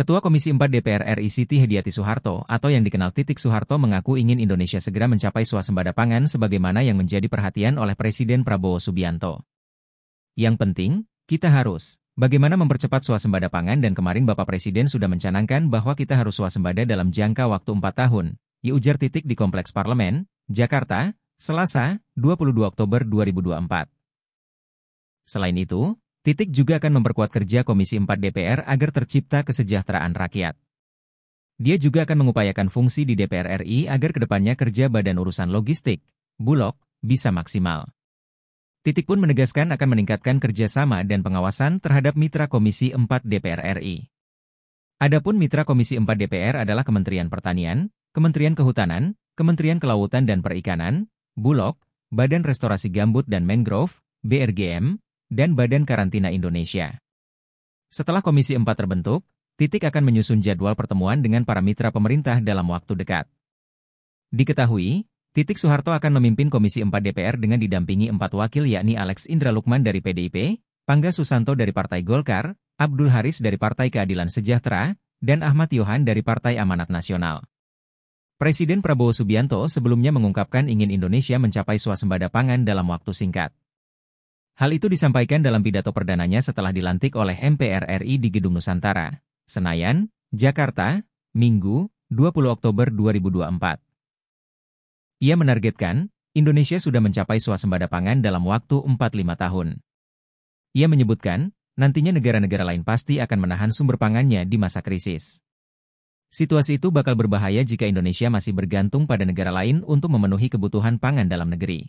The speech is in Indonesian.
Ketua Komisi 4 DPR RI Siti Hediati Soeharto atau yang dikenal Titik Soeharto mengaku ingin Indonesia segera mencapai swasembada pangan sebagaimana yang menjadi perhatian oleh Presiden Prabowo Subianto. Yang penting, kita harus bagaimana mempercepat swasembada pangan dan kemarin Bapak Presiden sudah mencanangkan bahwa kita harus swasembada dalam jangka waktu 4 tahun, diujar ujar Titik di Kompleks Parlemen, Jakarta, Selasa, 22 Oktober 2024. Selain itu, Titik juga akan memperkuat kerja Komisi 4 DPR agar tercipta kesejahteraan rakyat. Dia juga akan mengupayakan fungsi di DPR RI agar kedepannya kerja Badan Urusan Logistik, Bulog, bisa maksimal. Titik pun menegaskan akan meningkatkan kerjasama dan pengawasan terhadap mitra Komisi 4 DPR RI. Adapun mitra Komisi 4 DPR adalah Kementerian Pertanian, Kementerian Kehutanan, Kementerian Kelautan dan Perikanan, Bulog, Badan Restorasi Gambut dan Mangrove, BRGM, dan Badan Karantina Indonesia. Setelah Komisi 4 terbentuk, Titik akan menyusun jadwal pertemuan dengan para mitra pemerintah dalam waktu dekat. Diketahui, Titik Soeharto akan memimpin Komisi 4 DPR dengan didampingi empat wakil yakni Alex Indra Lukman dari PDIP, Pangga Susanto dari Partai Golkar, Abdul Haris dari Partai Keadilan Sejahtera, dan Ahmad Yohan dari Partai Amanat Nasional. Presiden Prabowo Subianto sebelumnya mengungkapkan ingin Indonesia mencapai swasembada pangan dalam waktu singkat. Hal itu disampaikan dalam pidato perdananya setelah dilantik oleh MPR RI di Gedung Nusantara, Senayan, Jakarta, Minggu, 20 Oktober 2024. Ia menargetkan, Indonesia sudah mencapai swasembada pangan dalam waktu 45 tahun. Ia menyebutkan, nantinya negara-negara lain pasti akan menahan sumber pangannya di masa krisis. Situasi itu bakal berbahaya jika Indonesia masih bergantung pada negara lain untuk memenuhi kebutuhan pangan dalam negeri.